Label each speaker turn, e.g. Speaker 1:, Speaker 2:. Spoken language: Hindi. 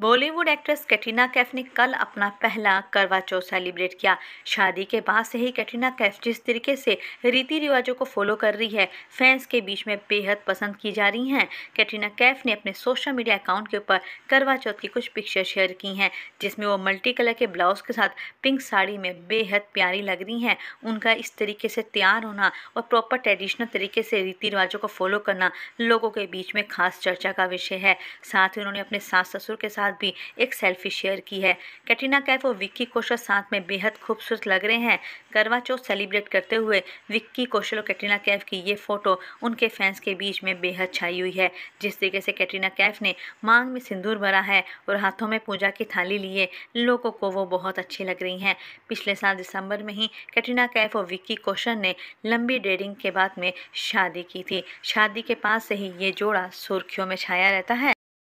Speaker 1: बॉलीवुड एक्ट्रेस कैटरीना कैफ ने कल अपना पहला करवा चौथ सेलिब्रेट किया शादी के बाद से ही कैटरीना कैफ जिस तरीके से रीति रिवाजों को फॉलो कर रही है फैंस के बीच में बेहद पसंद की जा रही हैं कैटरीना कैफ ने अपने सोशल मीडिया अकाउंट के ऊपर करवा चौथ की कुछ पिक्चर शेयर की हैं जिसमें वो मल्टी कलर के ब्लाउज के साथ पिंक साड़ी में बेहद प्यारी लग रही हैं उनका इस तरीके से तैयार होना और प्रॉपर ट्रेडिशनल तरीके से रीति रिवाजों को फॉलो करना लोगों के बीच में खास चर्चा का विषय है साथ ही उन्होंने अपने सास ससुर के साथ साथ भी एक सेल्फी शेयर की है कैटरीना कैफ और विक्की कौशल साथ में बेहद खूबसूरत लग रहे हैं करवा चौथ सेलिब्रेट करते हुए विक्की कौशल और कैटरीना कैफ की ये फ़ोटो उनके फैंस के बीच में बेहद छाई हुई है जिस तरीके से कैटरीना कैफ ने मांग में सिंदूर भरा है और हाथों में पूजा की थाली लिए लोगों को वो बहुत अच्छी लग रही हैं पिछले साल दिसंबर में ही कैटरीना कैफ और विक्की कौशल ने लंबी डेटिंग के बाद में शादी की थी शादी के पास से ही ये जोड़ा सुर्खियों में छाया रहता है